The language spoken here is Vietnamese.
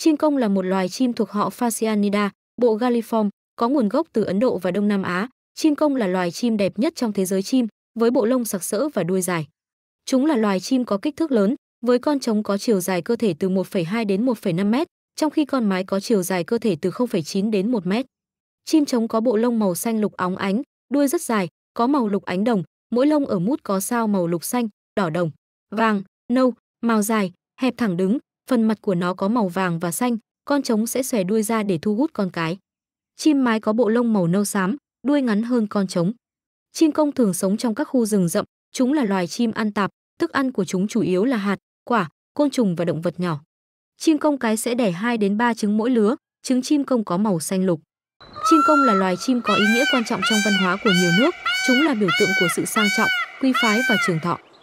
Chim công là một loài chim thuộc họ Phasianida, bộ Galliform, có nguồn gốc từ Ấn Độ và Đông Nam Á. Chim công là loài chim đẹp nhất trong thế giới chim, với bộ lông sặc sỡ và đuôi dài. Chúng là loài chim có kích thước lớn, với con trống có chiều dài cơ thể từ 1,2 đến 1,5 mét, trong khi con mái có chiều dài cơ thể từ 0,9 đến 1 mét. Chim trống có bộ lông màu xanh lục óng ánh, đuôi rất dài, có màu lục ánh đồng, mỗi lông ở mút có sao màu lục xanh, đỏ đồng, vàng, nâu, màu dài, hẹp thẳng đứng, phần mặt của nó có màu vàng và xanh, con trống sẽ xòe đuôi ra để thu hút con cái. Chim mái có bộ lông màu nâu xám, đuôi ngắn hơn con trống. Chim công thường sống trong các khu rừng rậm, chúng là loài chim ăn tạp, thức ăn của chúng chủ yếu là hạt, quả, côn trùng và động vật nhỏ. Chim công cái sẽ đẻ 2 đến 3 trứng mỗi lứa, trứng chim công có màu xanh lục. Chim công là loài chim có ý nghĩa quan trọng trong văn hóa của nhiều nước, chúng là biểu tượng của sự sang trọng, quy phái và trường thọ.